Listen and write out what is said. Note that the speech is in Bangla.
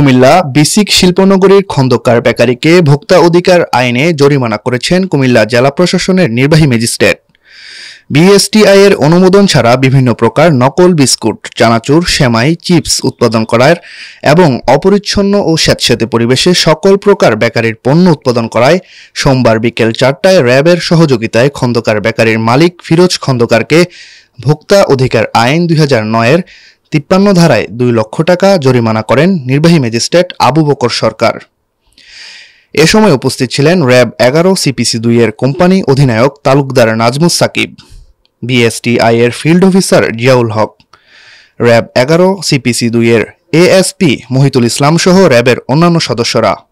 কুমিল্লা বিসিক শিল্পনগরীর খন্দকার বেকারিকে ভোক্তা অধিকার আইনে জরিমানা করেছেন কুমিল্লা জেলা প্রশাসনের নির্বাহী ম্যাজিস্ট্রেট বিএসটিআই এর অনুমোদন ছাড়া বিভিন্ন প্রকার নকল বিস্কুট চানাচুর সেমাই চিপস উৎপাদন করার এবং অপরিচ্ছন্ন ও স্বেচ্ছাতে পরিবেশে সকল প্রকার বেকারির পণ্য উৎপাদন করায় সোমবার বিকেল চারটায় র্যাবের সহযোগিতায় খন্দকার বেকারির মালিক ফিরোজ খন্দকারকে ভোক্তা অধিকার আইন দুই হাজার নয়ের তিপ্পান্ন ধারায় দুই লক্ষ টাকা জরিমানা করেন নির্বাহী ম্যাজিস্ট্রেট আবু বকর সরকার এ সময় উপস্থিত ছিলেন র্যাব এগারো সিপিসি দুই এর কোম্পানি অধিনায়ক তালুকদার নাজমুস সাকিব বিএসটিআই এর field officer Ziaul Haque RAB এগারো সিপিসি দুই এর এএসপি মহিতুল ইসলাম সহ র্যাবের অন্যান্য সদস্যরা